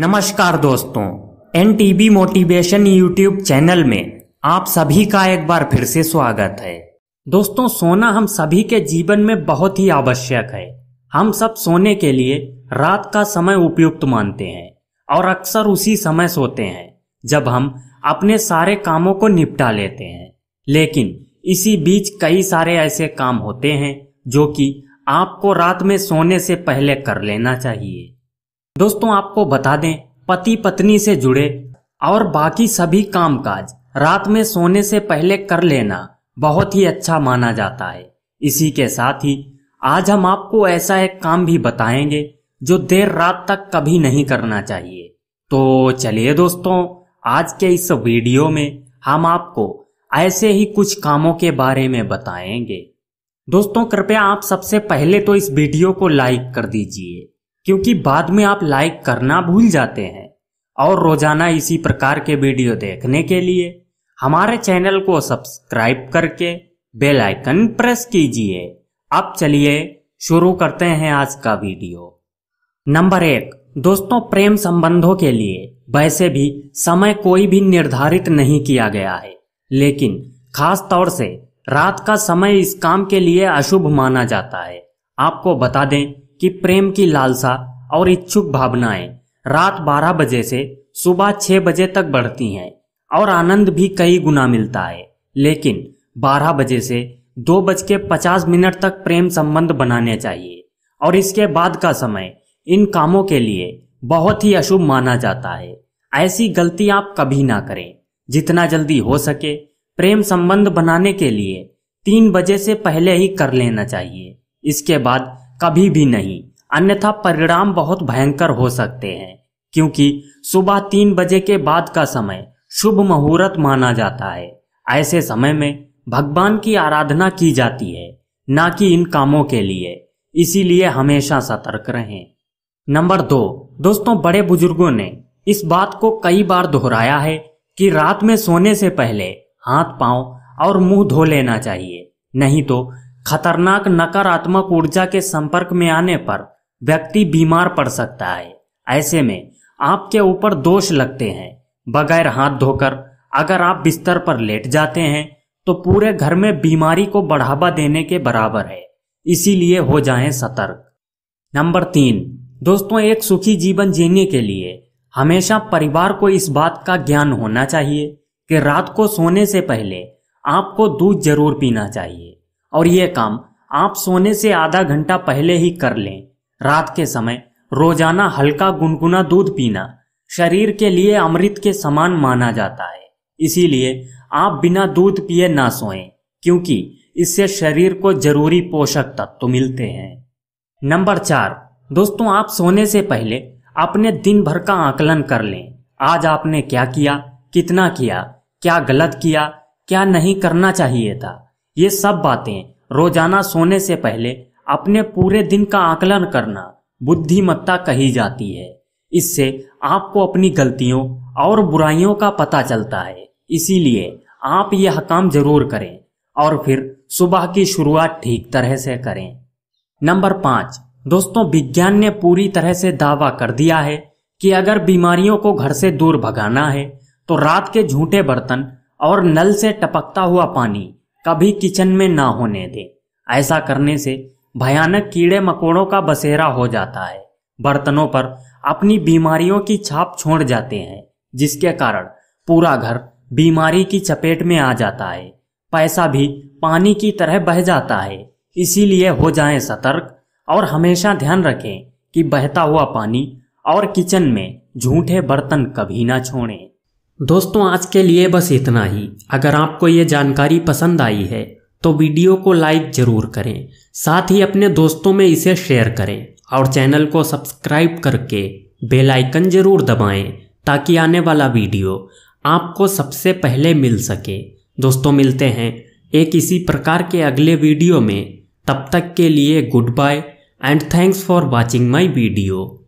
नमस्कार दोस्तों N motivation YouTube channel में आप सभी का एक बार फिर से स्वागत है दोस्तों सोना हम सभी के जीवन में बहुत ही आवश्यक है हम सब सोने के लिए रात का समय उपयुक्त मानते हैं और अक्सर उसी समय सोते हैं जब हम अपने सारे कामों को निपटा लेते हैं लेकिन इसी बीच कई सारे ऐसे काम होते हैं जो कि आपको रात में सोने से पहले कर लेना चाहिए दोस्तों आपको बता दें पति पत्नी से जुड़े और बाकी सभी कामकाज रात में सोने से पहले कर लेना बहुत ही अच्छा माना जाता है इसी के साथ ही आज हम आपको ऐसा एक काम भी बताएंगे जो देर रात तक कभी नहीं करना चाहिए तो चलिए दोस्तों आज के इस वीडियो में हम आपको ऐसे ही कुछ कामों के बारे में बताएंगे दोस्तों कृपया आप सबसे पहले तो इस वीडियो को लाइक कर दीजिए क्योंकि बाद में आप लाइक करना भूल जाते हैं और रोजाना इसी प्रकार के वीडियो देखने के लिए हमारे चैनल को सब्सक्राइब करके बेल आइकन प्रेस कीजिए अब चलिए शुरू करते हैं आज का वीडियो नंबर एक दोस्तों प्रेम संबंधों के लिए वैसे भी समय कोई भी निर्धारित नहीं किया गया है लेकिन खास तौर से रात का समय इस काम के लिए अशुभ माना जाता है आपको बता दें कि प्रेम की लालसा और इच्छुक भावनाएं रात 12 बजे से सुबह 6 बजे तक बढ़ती हैं और आनंद भी कई गुना मिलता है लेकिन 12 बजे से दो बज के पचास मिनट तक प्रेम संबंध बनाने चाहिए और इसके बाद का समय इन कामों के लिए बहुत ही अशुभ माना जाता है ऐसी गलती आप कभी ना करें जितना जल्दी हो सके प्रेम संबंध बनाने के लिए तीन बजे से पहले ही कर लेना चाहिए इसके बाद कभी भी नहीं अन्यथा परिणाम बहुत भयंकर हो सकते हैं क्योंकि सुबह तीन बजे के बाद का समय शुभ मुहूर्त माना जाता है ऐसे समय में भगवान की आराधना की जाती है ना कि इन कामों के लिए इसीलिए हमेशा सतर्क रहें नंबर दो दोस्तों बड़े बुजुर्गों ने इस बात को कई बार दोहराया है कि रात में सोने से पहले हाथ पांव और मुंह धो लेना चाहिए नहीं तो खतरनाक नकारात्मक ऊर्जा के संपर्क में आने पर व्यक्ति बीमार पड़ सकता है ऐसे में आपके ऊपर दोष लगते हैं बगैर हाथ धोकर अगर आप बिस्तर पर लेट जाते हैं तो पूरे घर में बीमारी को बढ़ावा देने के बराबर है इसीलिए हो जाएं सतर्क नंबर तीन दोस्तों एक सुखी जीवन जीने के लिए हमेशा परिवार को इस बात का ज्ञान होना चाहिए कि रात को सोने से पहले आपको दूध जरूर पीना चाहिए और ये काम आप सोने से आधा घंटा पहले ही कर लें रात के समय रोजाना हल्का गुनगुना दूध पीना शरीर के लिए अमृत के समान माना जाता है इसीलिए आप बिना दूध पिए ना सोएं क्योंकि इससे शरीर को जरूरी पोषक तत्व मिलते हैं नंबर चार दोस्तों आप सोने से पहले अपने दिन भर का आकलन कर लें आज आपने क्या किया कितना किया क्या गलत किया क्या नहीं करना चाहिए था ये सब बातें रोजाना सोने से पहले अपने पूरे दिन का आकलन करना बुद्धिमत्ता कही जाती है इससे आपको अपनी गलतियों और बुराइयों का पता चलता है इसीलिए आप यह काम जरूर करें और फिर सुबह की शुरुआत ठीक तरह से करें नंबर पांच दोस्तों विज्ञान ने पूरी तरह से दावा कर दिया है कि अगर बीमारियों को घर से दूर भगाना है तो रात के झूठे बर्तन और नल से टपकता हुआ पानी कभी किचन में ना होने दें ऐसा करने से भयानक कीड़े मकोड़ों का बसेरा हो जाता है बर्तनों पर अपनी बीमारियों की छाप छोड़ जाते हैं जिसके कारण पूरा घर बीमारी की चपेट में आ जाता है पैसा भी पानी की तरह बह जाता है इसीलिए हो जाएं सतर्क और हमेशा ध्यान रखें कि बहता हुआ पानी और किचन में झूठे बर्तन कभी ना छोड़ें दोस्तों आज के लिए बस इतना ही अगर आपको ये जानकारी पसंद आई है तो वीडियो को लाइक ज़रूर करें साथ ही अपने दोस्तों में इसे शेयर करें और चैनल को सब्सक्राइब करके बेल आइकन ज़रूर दबाएं ताकि आने वाला वीडियो आपको सबसे पहले मिल सके दोस्तों मिलते हैं एक इसी प्रकार के अगले वीडियो में तब तक के लिए good bye and thanks for watching my video